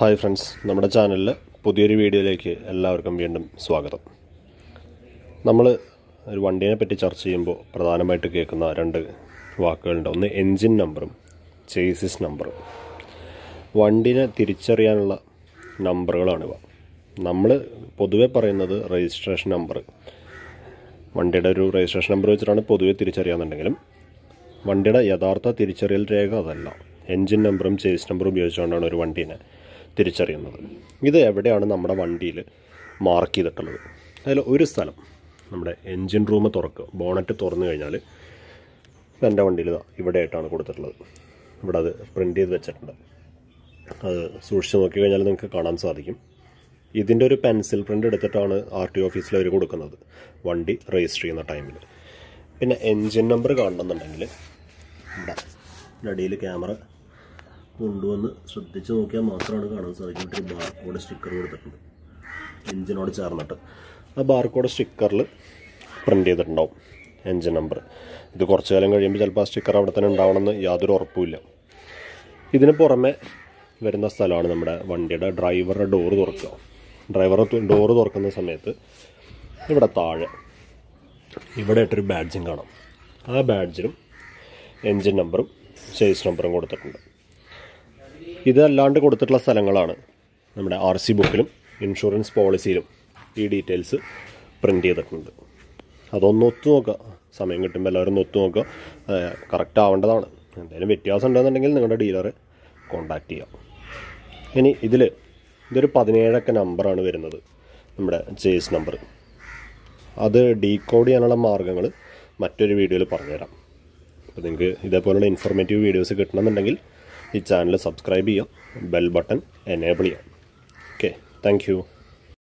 hi friends നമ്മുടെ ചാനലിൽ പുതിയൊരു വീഡിയോയിലേക്ക് എല്ലാവർക്കും വീണ്ടും സ്വാഗതം നമ്മൾ ഒരു വണ്ടിയെ പറ്റി ചർച്ച ചെയ്യുമ്പോൾ പ്രധാനമായിട്ട് കേൾക്കുന്ന രണ്ട് വാക്കുകളുണ്ട് ഒന്ന് എൻജിൻ നമ്പറും ചേസിസ് നമ്പറും വണ്ടിനെ തിരിച്ചറിയാനുള്ള നമ്പറുകളാണിവ നമ്മൾ പൊതുവെ പറയുന്നത് രജിസ്ട്രേഷൻ നമ്പർ വണ്ടിയുടെ ഒരു രജിസ്ട്രേഷൻ നമ്പർ വെച്ചിട്ടാണ് പൊതുവെ തിരിച്ചറിയാമെന്നുണ്ടെങ്കിലും വണ്ടിയുടെ യഥാർത്ഥ തിരിച്ചറിയൽ രേഖ അതല്ല എൻജിൻ നമ്പറും ചേസ് നമ്പറും ഉപയോഗിച്ചുകൊണ്ടാണ് ഒരു വണ്ടീനെ തിരിച്ചറിയുന്നത് ഇത് എവിടെയാണ് നമ്മുടെ വണ്ടിയിൽ മാർക്ക് ചെയ്തിട്ടുള്ളത് അതിൽ ഒരു സ്ഥലം നമ്മുടെ എൻജിൻ റൂം തുറക്കുക ബോണറ്റ് തുറന്നു കഴിഞ്ഞാൽ എൻ്റെ വണ്ടിയിൽ ഇവിടെ ആയിട്ടാണ് കൊടുത്തിട്ടുള്ളത് ഇവിടെ അത് പ്രിൻ്റ് ചെയ്ത് വെച്ചിട്ടുണ്ട് അത് സൂക്ഷിച്ച് നോക്കി കഴിഞ്ഞാൽ നിങ്ങൾക്ക് കാണാൻ സാധിക്കും ഇതിൻ്റെ ഒരു പെൻസിൽ പ്രിൻ്റ് എടുത്തിട്ടാണ് ആർ ടി ഓഫീസിൽ അവർ കൊടുക്കുന്നത് വണ്ടി രജിസ്റ്റർ ചെയ്യുന്ന ടൈമിൽ പിന്നെ എൻജിൻ നമ്പർ കാണണമെന്നുണ്ടെങ്കിൽ ഇവിടെ അടിയിൽ ക്യാമറ കൊണ്ടുവന്ന് ശ്രദ്ധിച്ച് നോക്കിയാൽ മാത്രമാണ് കാണാൻ സാധിക്കും ഒരു ബാർക്കോഡ് സ്റ്റിക്കർ കൊടുത്തിട്ടുണ്ട് എഞ്ചിനോട് ചേർന്നിട്ട് ആ ബാർക്കോഡ് സ്റ്റിക്കറിൽ പ്രിൻ്റ് ചെയ്തിട്ടുണ്ടാവും എഞ്ചിൻ നമ്പർ ഇത് കുറച്ച് കാലം കഴിയുമ്പോൾ ചിലപ്പോൾ ആ സ്റ്റിക്കർ അവിടെ തന്നെ ഉണ്ടാവണമെന്ന് യാതൊരു ഉറപ്പുമില്ല ഇതിന് പുറമെ വരുന്ന സ്ഥലമാണ് നമ്മുടെ വണ്ടിയുടെ ഡ്രൈവറുടെ ഡോറ് തുറക്കുക ഡ്രൈവർ ഡോറ് തുറക്കുന്ന സമയത്ത് ഇവിടെ താഴെ ഇവിടെ ഇട്ടൊരു ബാഡ്ജും കാണാം ആ ബാഡ്ജിലും എൻജിൻ നമ്പറും ചേസ് നമ്പറും കൊടുത്തിട്ടുണ്ട് ഇതല്ലാണ്ട് കൊടുത്തിട്ടുള്ള സ്ഥലങ്ങളാണ് നമ്മുടെ ആർ സി ബുക്കിലും ഇൻഷുറൻസ് പോളിസിയിലും ഈ ഡീറ്റെയിൽസ് പ്രിൻ്റ് ചെയ്തിട്ടുണ്ട് അതൊന്ന് ഒത്തു നോക്കുക സമയം കിട്ടുമ്പോൾ എല്ലാവരും ഒന്ന് ഒത്തു നോക്കുക കറക്റ്റ് ആവേണ്ടതാണ് എന്തെങ്കിലും വ്യത്യാസം ഉണ്ടെന്നുണ്ടെങ്കിൽ നിങ്ങളുടെ ഡീലറെ കോൺടാക്റ്റ് ചെയ്യാം ഇനി ഇതിൽ ഇതൊരു പതിനേഴൊക്കെ നമ്പറാണ് വരുന്നത് നമ്മുടെ ചേസ് നമ്പർ അത് ഡീകോഡ് ചെയ്യാനുള്ള മാർഗ്ഗങ്ങൾ മറ്റൊരു വീഡിയോയിൽ പറഞ്ഞുതരാം അപ്പോൾ നിങ്ങൾക്ക് ഇതേപോലെയുള്ള ഇൻഫോർമേറ്റീവ് വീഡിയോസ് കിട്ടണമെന്നുണ്ടെങ്കിൽ ഈ ചാനൽ സബ്സ്ക്രൈബ് ചെയ്യുക ബെൽ ബട്ടൺ എനേബിൾ ചെയ്യുക ഓക്കെ താങ്ക്